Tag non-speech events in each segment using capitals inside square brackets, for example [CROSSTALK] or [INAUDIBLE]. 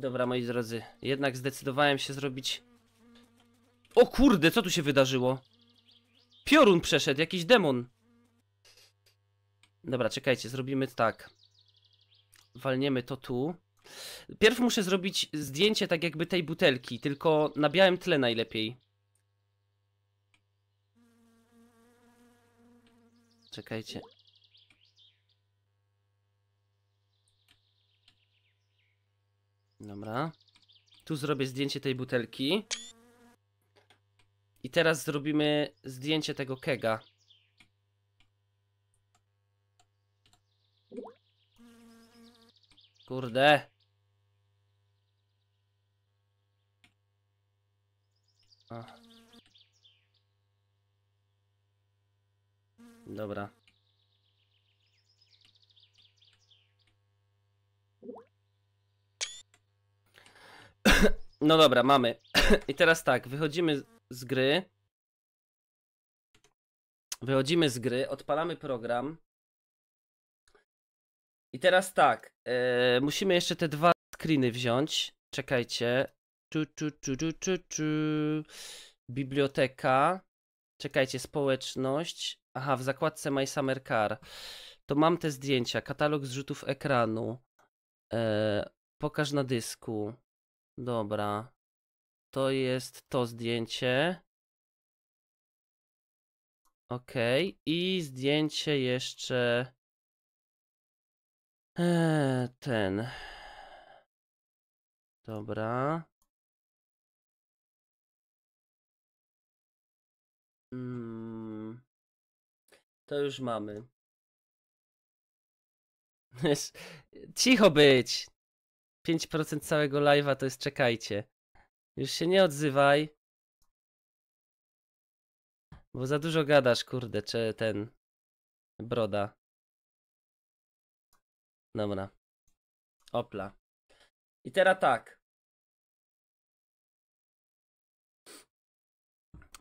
Dobra, moi drodzy, jednak zdecydowałem się zrobić... O kurde, co tu się wydarzyło? Piorun przeszedł, jakiś demon. Dobra, czekajcie, zrobimy tak. Walniemy to tu. Pierw muszę zrobić zdjęcie tak jakby tej butelki, tylko na białym tle najlepiej. Czekajcie. Dobra. Tu zrobię zdjęcie tej butelki. I teraz zrobimy zdjęcie tego kega. Kurde. A. Dobra. No dobra, mamy. [CLEARS THROAT] I teraz tak, wychodzimy z gry. Wychodzimy z gry, odpalamy program. I teraz tak, yy, musimy jeszcze te dwa screeny wziąć. Czekajcie. Tu, tu, tu, tu, Biblioteka. Czekajcie, społeczność. Aha, w zakładce My Summer Car. To mam te zdjęcia. Katalog zrzutów ekranu. Yy, pokaż na dysku. Dobra. To jest to zdjęcie. Ok. I zdjęcie jeszcze. Eee, ten. Dobra. Mm. To już mamy. [LAUGHS] Cicho być! 5% całego live'a to jest czekajcie. Już się nie odzywaj. Bo za dużo gadasz, kurde, czy ten... Broda. Dobra. Opla. I teraz tak.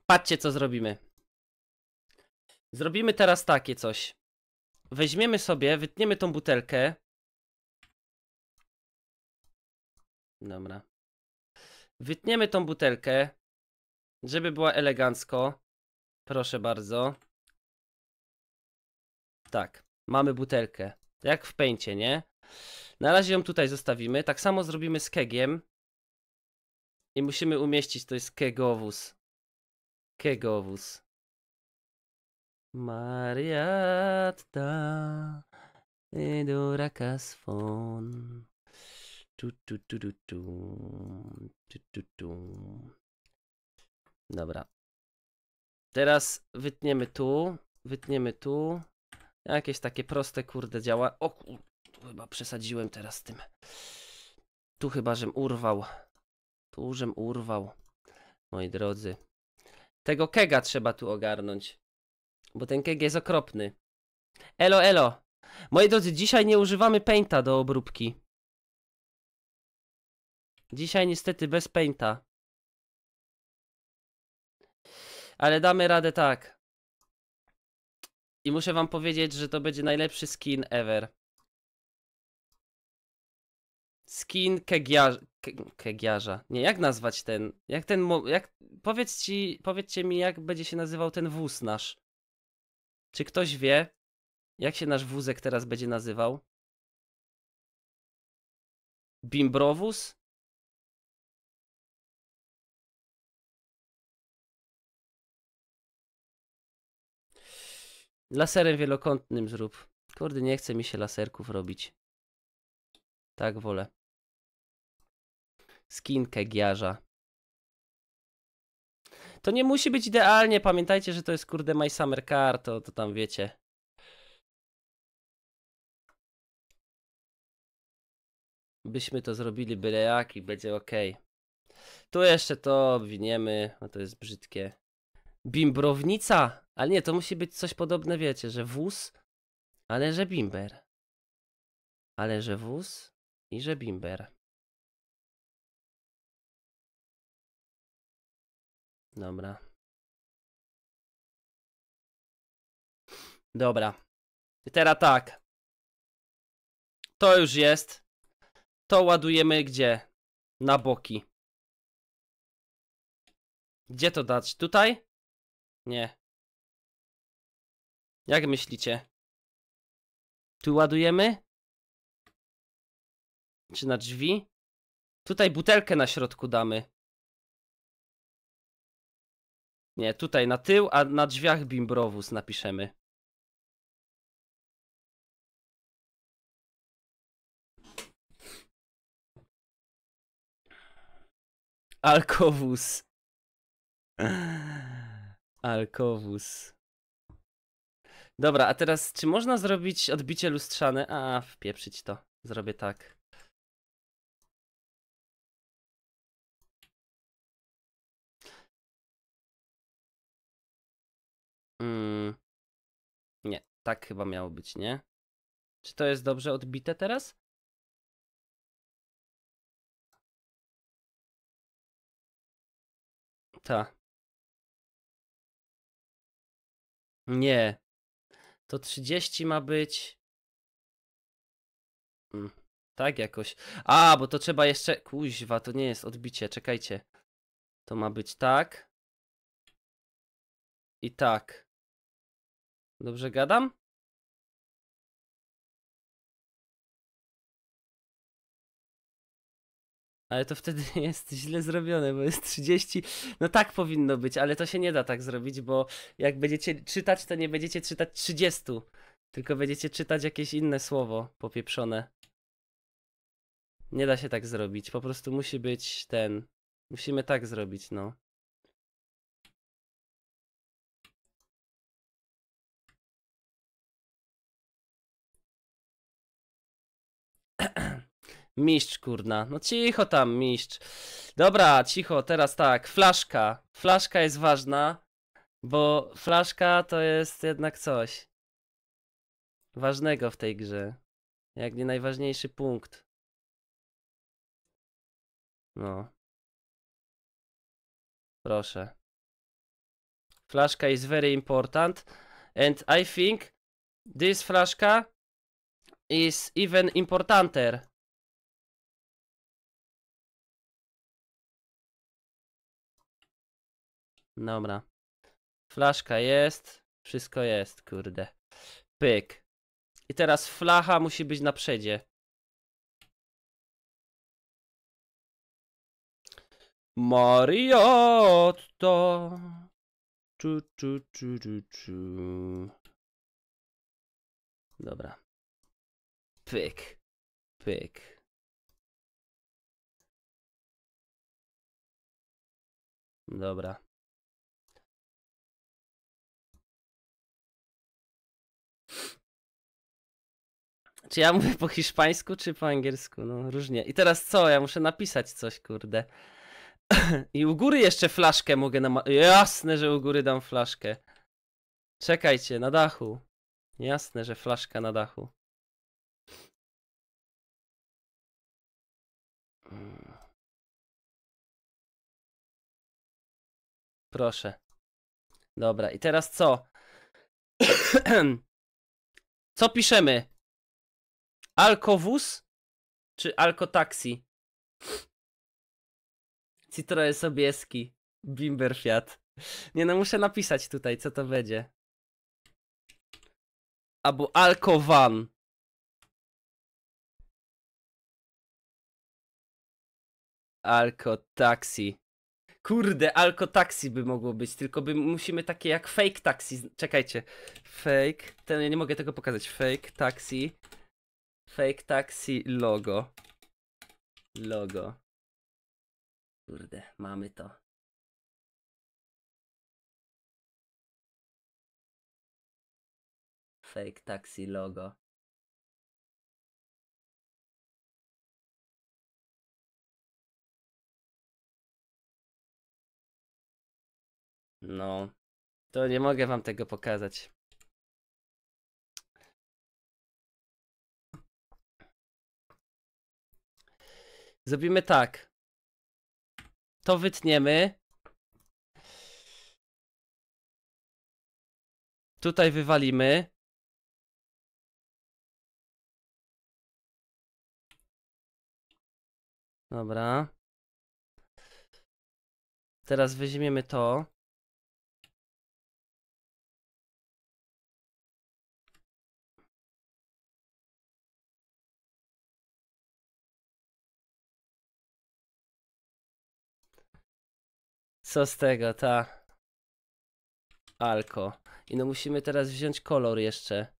Patrzcie, co zrobimy. Zrobimy teraz takie coś. Weźmiemy sobie, wytniemy tą butelkę, Dobra. Wytniemy tą butelkę, żeby była elegancko. Proszę bardzo. Tak, mamy butelkę. Jak w pęcie, nie? Na razie ją tutaj zostawimy. Tak samo zrobimy z kegiem. I musimy umieścić, to jest kegowóz. Kegowóz. Mariatta Edura Casfon. Tu, tu, tu, tu, tu, tu, tu, tu. Dobra. Teraz wytniemy tu, wytniemy tu. Jakieś takie proste, kurde, działa. O, tu chyba przesadziłem teraz z tym. Tu chyba, żem urwał. Tu, żem urwał. Moi drodzy. Tego kega trzeba tu ogarnąć. Bo ten keg jest okropny. Elo, elo. Moi drodzy, dzisiaj nie używamy painta do obróbki. Dzisiaj niestety bez painta. Ale damy radę tak. I muszę wam powiedzieć, że to będzie najlepszy skin ever. Skin kegiarza. kegiarza. Nie, jak nazwać ten? Jak ten. Jak, powiedz ci, powiedzcie mi, jak będzie się nazywał ten wóz nasz. Czy ktoś wie, jak się nasz wózek teraz będzie nazywał? Bimbrowóz? Laserem wielokątnym zrób. Kurde, nie chce mi się laserków robić. Tak wolę. Skinkę giarza. To nie musi być idealnie, pamiętajcie, że to jest kurde My Summer Car, to, to tam wiecie. Byśmy to zrobili byle jak i będzie ok. Tu jeszcze to winiemy, no to jest brzydkie. Bimbrownica! Ale nie, to musi być coś podobne, wiecie, że wóz, ale że bimber. Ale że wóz i że bimber. Dobra. Dobra. I teraz tak. To już jest. To ładujemy gdzie? Na boki. Gdzie to dać? Tutaj? Nie. Jak myślicie? Tu ładujemy? Czy na drzwi? Tutaj butelkę na środku damy. Nie, tutaj na tył, a na drzwiach bimbrowóz napiszemy. Alkowóz. Alkowóz. Dobra, a teraz czy można zrobić odbicie lustrzane? A, wpieprzyć to. Zrobię tak. Mm. Nie, tak chyba miało być, nie? Czy to jest dobrze odbite teraz? Ta. Nie, to 30 ma być... Hmm, tak jakoś. A, bo to trzeba jeszcze... Kuźwa, to nie jest odbicie, czekajcie. To ma być tak. I tak. Dobrze gadam? Ale to wtedy [LAUGHS] jest źle zrobione, bo jest 30. No tak powinno być, ale to się nie da tak zrobić, bo jak będziecie czytać, to nie będziecie czytać 30, tylko będziecie czytać jakieś inne słowo popieprzone. Nie da się tak zrobić. Po prostu musi być ten. Musimy tak zrobić, no. Mistrz, kurna. No cicho tam, mistrz. Dobra, cicho, teraz tak. Flaszka. Flaszka jest ważna, bo flaszka to jest jednak coś ważnego w tej grze. Jak nie najważniejszy punkt. No. Proszę. Flaszka is very important. And I think this flaszka is even importanter Dobra. Flaszka jest. Wszystko jest, kurde. Pyk. I teraz flacha musi być na przedzie. Mariotto. Czu, czu, czu, czu, czu. Dobra. Pyk. Pyk. Dobra. Czy ja mówię po hiszpańsku, czy po angielsku? No różnie. I teraz co? Ja muszę napisać coś, kurde. [CLEARS THROAT] I u góry jeszcze flaszkę mogę Jasne, że u góry dam flaszkę. Czekajcie, na dachu. Jasne, że flaszka na dachu. Proszę. Dobra, i teraz co? [CLEARS THROAT] co piszemy? Alkowóz czy alkotaxi? Citroen Sobieski, Bimber Fiat. Nie no, muszę napisać tutaj, co to będzie. Albo Alkowan. Alkotaxi. Kurde, alkotaxi by mogło być, tylko by musimy takie jak fake taxi. Czekajcie. Fake. Ten, ja nie mogę tego pokazać. Fake taxi. Fake taxi logo. Logo. Kurde, mamy to. Fake taxi logo. No. To nie mogę wam tego pokazać. Zrobimy tak. To wytniemy. Tutaj wywalimy. Dobra. Teraz weźmiemy to. Co z tego, ta. Alko. I no musimy teraz wziąć kolor jeszcze.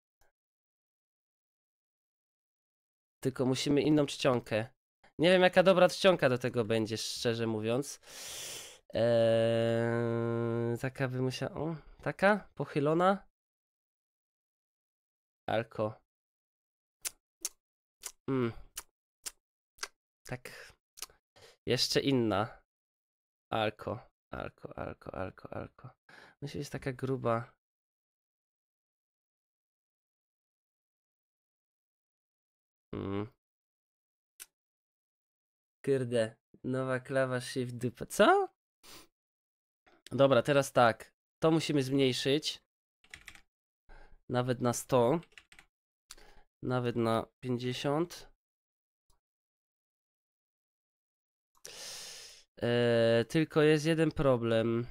Tylko musimy inną czcionkę. Nie wiem jaka dobra czcionka do tego będzie, szczerze mówiąc. Eee, taka by musiała... O, taka? Pochylona? Alko. Mm. Tak. Jeszcze inna. Alko. Alko, alko, alko, alko. Myślę, że jest taka gruba. Mm. Kurde, nowa klawa shift dupa. Co? Dobra, teraz tak. To musimy zmniejszyć. Nawet na 100. Nawet na 50. E, tylko jest jeden problem.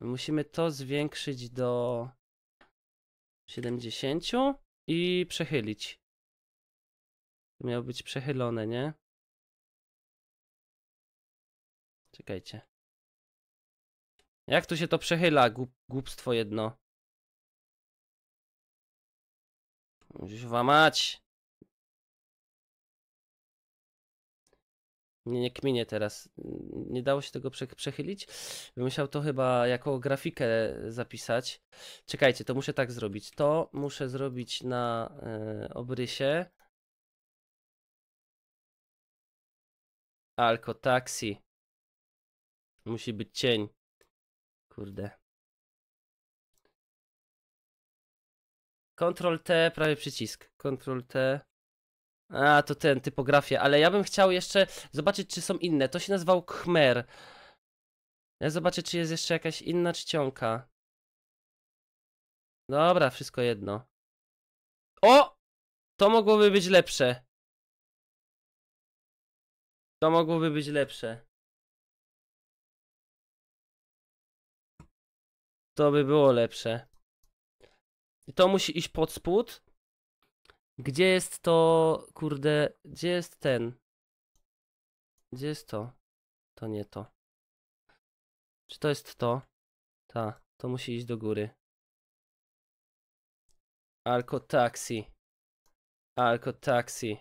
Musimy to zwiększyć do 70 i przechylić. To miało być przechylone, nie? Czekajcie. Jak tu się to przechyla, głup, głupstwo jedno? Musisz wamać. nie, nie kminię teraz, nie dało się tego prze, przechylić. Bym musiał to chyba jako grafikę zapisać. Czekajcie, to muszę tak zrobić. To muszę zrobić na y, obrysie. Alko taxi. Musi być cień. Kurde. Ctrl T, prawie przycisk. Ctrl T. A, to ten, typografia, ale ja bym chciał jeszcze zobaczyć, czy są inne. To się nazywał Khmer. Ja zobaczę, czy jest jeszcze jakaś inna czcionka. Dobra, wszystko jedno. O! To mogłoby być lepsze. To mogłoby być lepsze. To by było lepsze. I to musi iść pod spód. Gdzie jest to, kurde, gdzie jest ten? Gdzie jest to? To nie to. Czy to jest to? Ta, to musi iść do góry. Alko taxi. Alko taxi.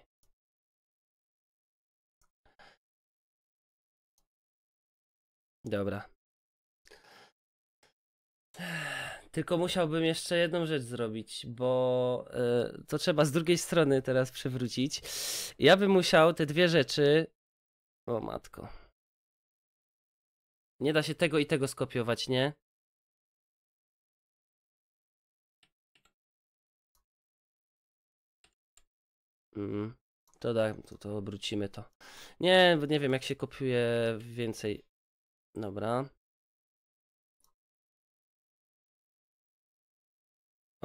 Dobra. Tylko musiałbym jeszcze jedną rzecz zrobić, bo y, to trzeba z drugiej strony teraz przywrócić. Ja bym musiał te dwie rzeczy. O matko. Nie da się tego i tego skopiować, nie? Mm. To da, to, to obrócimy to. Nie, bo nie wiem jak się kopiuje więcej. Dobra.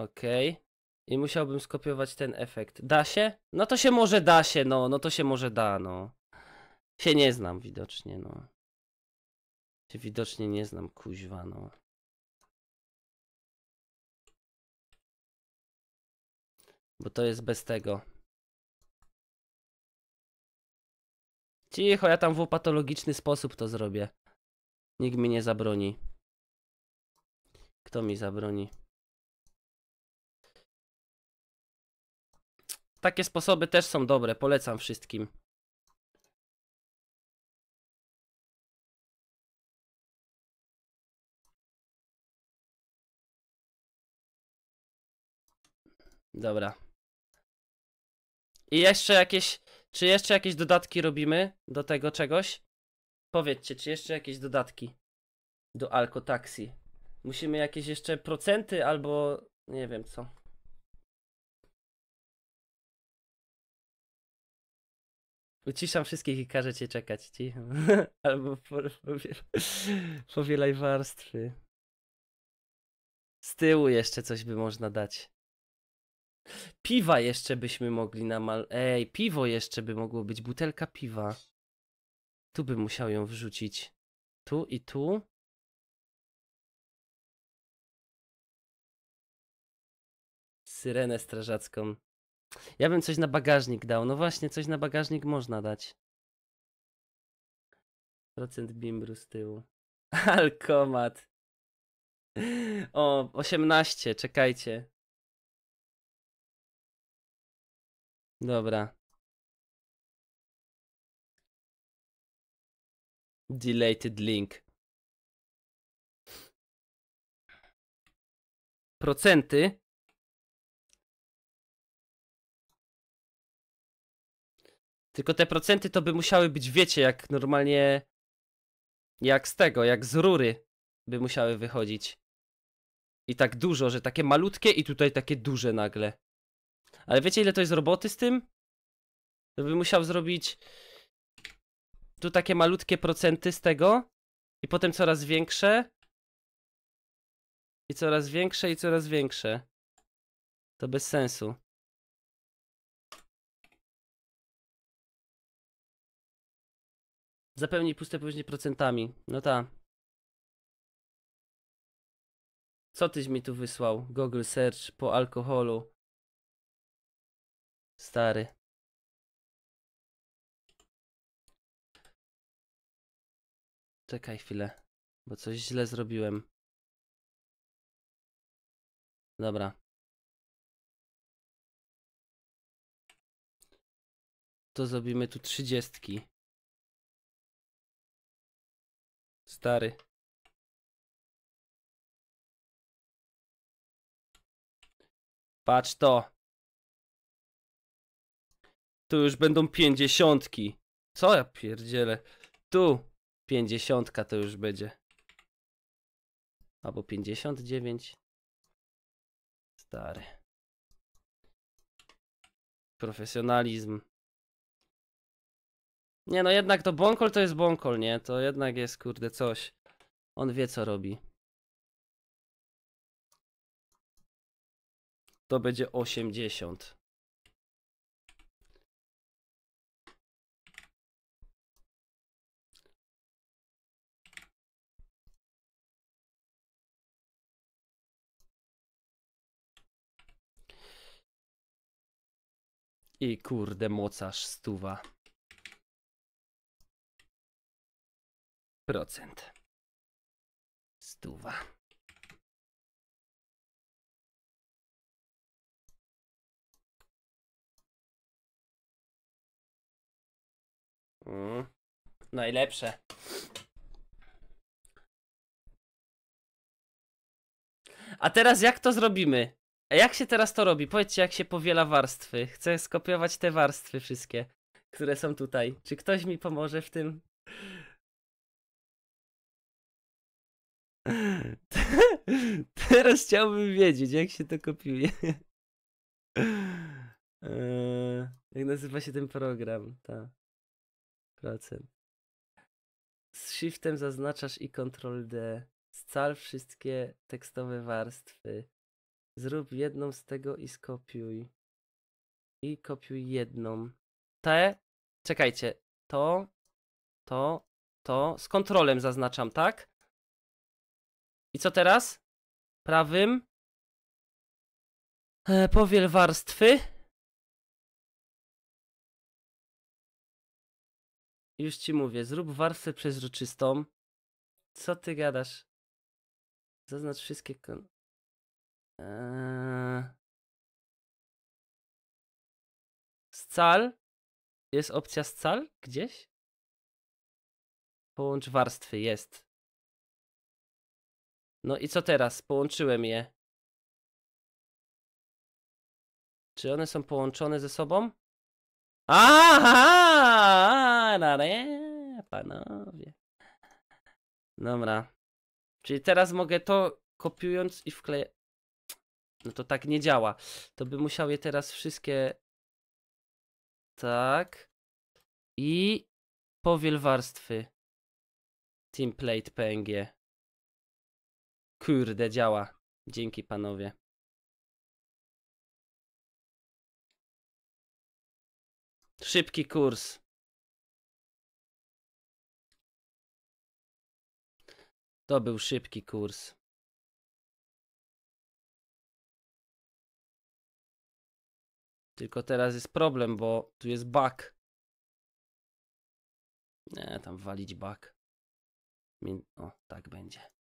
Okej. I musiałbym skopiować ten efekt. Da się? No to się może da się, no. No to się może da, no. Się nie znam widocznie, no. Się widocznie nie znam, kuźwa, no. Bo to jest bez tego. Cicho, ja tam w upatologiczny sposób to zrobię. Nikt mi nie zabroni. Kto mi zabroni? Takie sposoby też są dobre, polecam wszystkim. Dobra. I jeszcze jakieś, czy jeszcze jakieś dodatki robimy do tego czegoś? Powiedzcie, czy jeszcze jakieś dodatki do Alko Taxi? Musimy jakieś jeszcze procenty albo nie wiem co. Uciszam wszystkich i każę cię czekać, ci. [LAUGHS] Albo [LAUGHS] powielaj warstwy. Z tyłu jeszcze coś by można dać. Piwa jeszcze byśmy mogli namal... Ej, piwo jeszcze by mogło być, butelka piwa. Tu bym musiał ją wrzucić. Tu i tu. Syrenę strażacką. Ja bym coś na bagażnik dał. No właśnie, coś na bagażnik można dać. Procent bimbru z tyłu. [LAUGHS] Alkomat. O, 18, czekajcie. Dobra. Deleted link. Procenty Tylko te procenty to by musiały być, wiecie, jak normalnie. Jak z tego, jak z rury by musiały wychodzić. I tak dużo, że takie malutkie i tutaj takie duże nagle. Ale wiecie, ile to jest roboty z tym? To by musiał zrobić. Tu takie malutkie procenty z tego. I potem coraz większe. I coraz większe, i coraz większe. To bez sensu. Zapełni puste później procentami. No ta. Co tyś mi tu wysłał? Google search po alkoholu. Stary. Czekaj chwilę, bo coś źle zrobiłem. Dobra. To zrobimy tu trzydziestki. Stary. Patrz to. Tu już będą pięćdziesiątki. Co ja pierdzielę? Tu pięćdziesiątka to już będzie. Albo pięćdziesiąt dziewięć. Stary. Profesjonalizm. Nie no, jednak to bąkol, to jest bąkol, nie? To jednak jest, kurde, coś. On wie, co robi. To będzie 80. I kurde, mocarz stuwa. procent. Stuwa. Mm. Najlepsze. A teraz jak to zrobimy? A jak się teraz to robi? Powiedzcie, jak się powiela warstwy. Chcę skopiować te warstwy wszystkie, które są tutaj. Czy ktoś mi pomoże w tym? [LAUGHS] Teraz chciałbym wiedzieć, jak się to kopiuje. [LAUGHS] E, jak nazywa się ten program? Ta. Procent. Z shiftem zaznaczasz i Ctrl D. Scal wszystkie tekstowe warstwy. Zrób jedną z tego i skopiuj. I kopiuj jedną. Te. Czekajcie. To. To. To. Z kontrolem zaznaczam, tak? I co teraz? Prawym. E, powiel warstwy. Już ci mówię, zrób warstwę przezroczystą. Co ty gadasz? Zaznacz wszystkie kon... Eee... Scal? Jest opcja scal gdzieś? Połącz warstwy, jest. No i co teraz? Połączyłem je. Czy one są połączone ze sobą? Aha! nare, panowie. Dobra. Czyli teraz mogę to kopiując i wklejać. No to tak nie działa. To by musiał je teraz wszystkie... Tak. I powiel warstwy. Template PNG. Kurde, działa. Dzięki panowie. Szybki kurs. To był szybki kurs. Tylko teraz jest problem, bo tu jest bug. Nie, tam walić bug. O, tak będzie.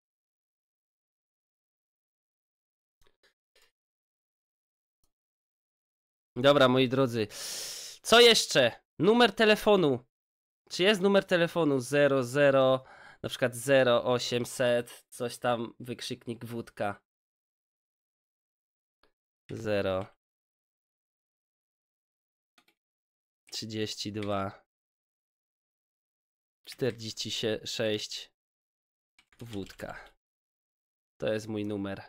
Dobra, moi drodzy. Co jeszcze? Numer telefonu. Czy jest numer telefonu 00, na przykład 0800, coś tam, wykrzyknik wódka. 0 32 46 wódka. To jest mój numer.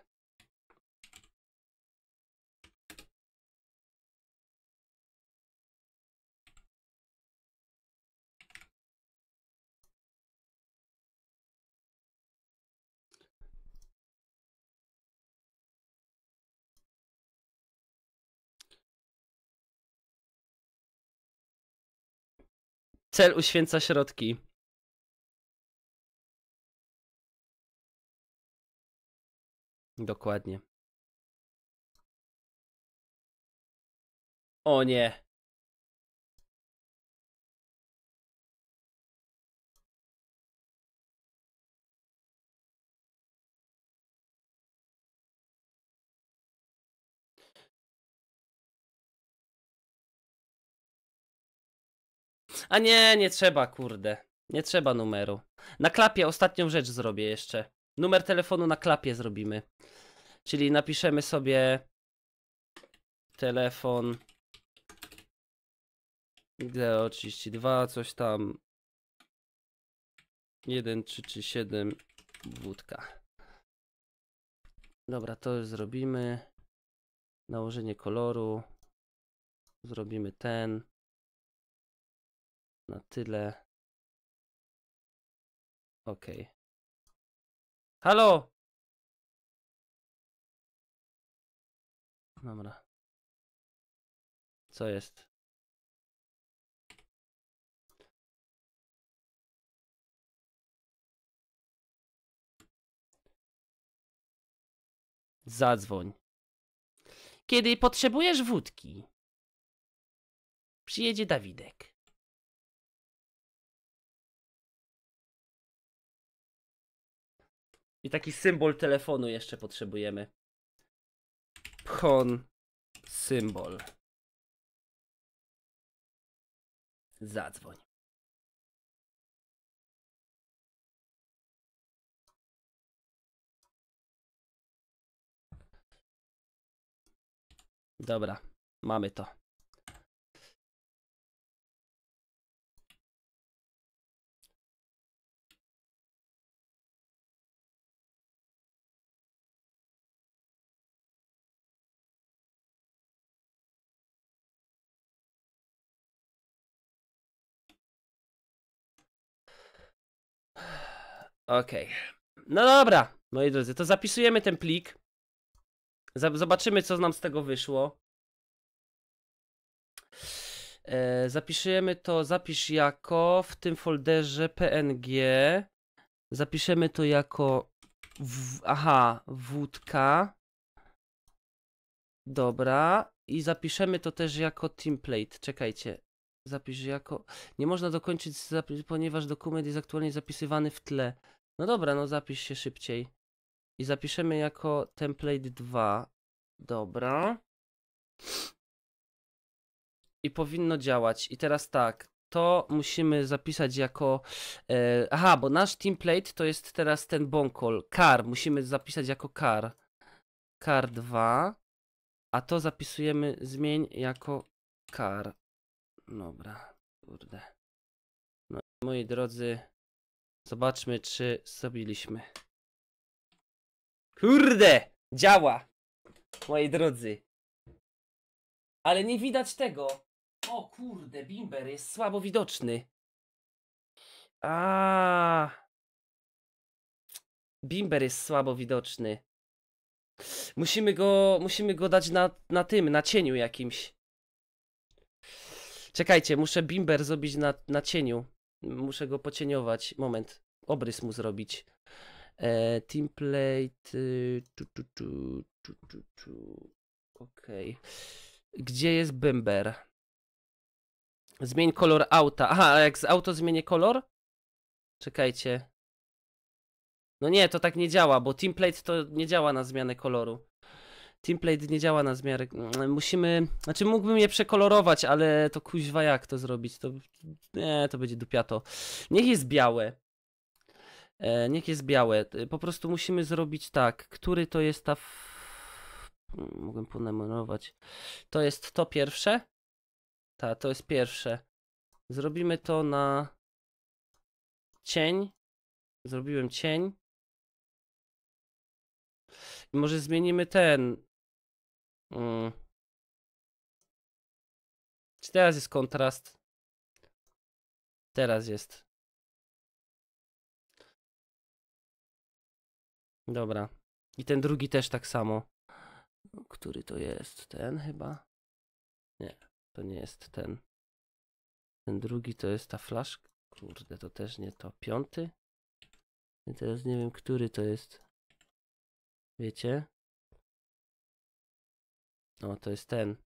Cel uświęca środki. Dokładnie. O nie. A nie, nie trzeba, kurde. Nie trzeba numeru. Na klapie ostatnią rzecz zrobię jeszcze. Numer telefonu na klapie zrobimy. Czyli napiszemy sobie telefon GO32, e coś tam 1337 wódka. Dobra, to już zrobimy. Nałożenie koloru. Zrobimy ten na tyle. Ok. Halo! Dobra. Co jest? Zadzwoń. Kiedy potrzebujesz wódki, przyjedzie Dawidek. I taki symbol telefonu jeszcze potrzebujemy. Pchon symbol. Zadzwoń. Dobra, mamy to. Okej. Okay. No dobra, moi drodzy, to zapisujemy ten plik. Zobaczymy, co nam z tego wyszło. E, zapisujemy to, zapisz jako w tym folderze PNG. Zapiszemy to jako. W, aha, wódka. Dobra. I zapiszemy to też jako template. Czekajcie. Zapisz jako. Nie można dokończyć, ponieważ dokument jest aktualnie zapisywany w tle. No dobra, no zapisz się szybciej. I zapiszemy jako template 2. Dobra. I powinno działać. I teraz tak, to musimy zapisać jako. E, aha, bo nasz template to jest teraz ten bonkol. Car. Musimy zapisać jako car. Car 2. A to zapisujemy, zmień jako car. Dobra, kurde. No moi drodzy, Zobaczmy, czy zrobiliśmy. Kurde! Działa! Moi drodzy. Ale nie widać tego. O kurde, bimber jest słabo widoczny. A. Bimber jest słabo widoczny. Musimy go, musimy go dać na, na tym, na cieniu jakimś. Czekajcie, muszę bimber zrobić na, na cieniu. Muszę go pocieniować. Moment. Obrys mu zrobić. E, template. Y, tu, tu, tu, tu, tu, tu. Okej. Gdzie jest Bember? Zmień kolor auta. Aha, a jak z auto zmienię kolor? Czekajcie. No nie, to tak nie działa, bo template to nie działa na zmianę koloru. Teamplate nie działa na zmiar. Mm, musimy. Znaczy, mógłbym je przekolorować, ale to kuźwa jak to zrobić? To. Nie, to będzie dupiato. Niech jest białe. E, niech jest białe. E, po prostu musimy zrobić tak. Który to jest ta. F... Mm, Mogę ponemonować. To jest to pierwsze. Tak, to jest pierwsze. Zrobimy to na cień. Zrobiłem cień. I może zmienimy ten Mm. Czy teraz jest kontrast? Teraz jest. Dobra. I ten drugi też tak samo. Który to jest? Ten chyba? Nie, to nie jest ten. Ten drugi to jest ta flaszka. Kurde, to też nie to. Piąty? I teraz nie wiem, który to jest. Wiecie? No, to jest ten.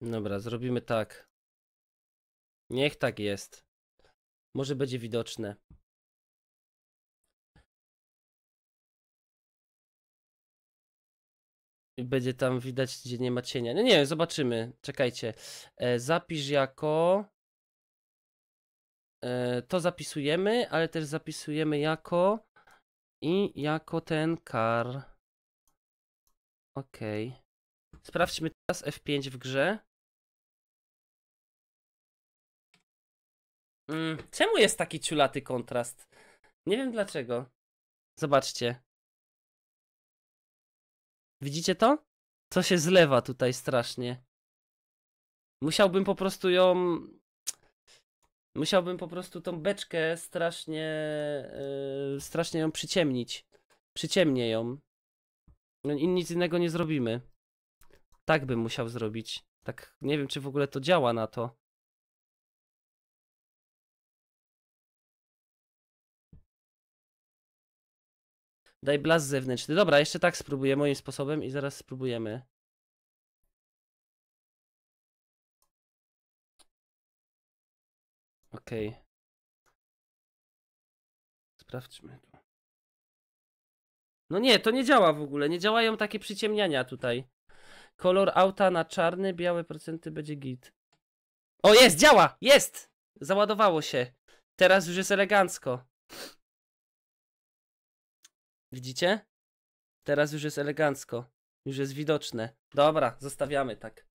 Dobra, zrobimy tak. Niech tak jest. Może będzie widoczne. I będzie tam widać, gdzie nie ma cienia. No nie wiem, zobaczymy. Czekajcie. E, zapisz jako. E, to zapisujemy, ale też zapisujemy jako. I jako ten kar. ok Sprawdźmy teraz F5 w grze. Mm, czemu jest taki ciulaty kontrast? Nie wiem dlaczego. Zobaczcie. Widzicie to? Co się zlewa tutaj strasznie. Musiałbym po prostu ją Musiałbym po prostu tą beczkę strasznie, yy, strasznie ją przyciemnić. Przyciemnię ją. No I nic innego nie zrobimy. Tak bym musiał zrobić. Tak, nie wiem, czy w ogóle to działa na to. Daj blask zewnętrzny. Dobra, jeszcze tak spróbuję moim sposobem i zaraz spróbujemy. Okej. Okay. Sprawdźmy tu. No nie, to nie działa w ogóle. Nie działają takie przyciemniania tutaj. Kolor auta na czarny, białe procenty będzie git. O, jest! Działa! Jest! Załadowało się. Teraz już jest elegancko. Widzicie? Teraz już jest elegancko. Już jest widoczne. Dobra, zostawiamy tak.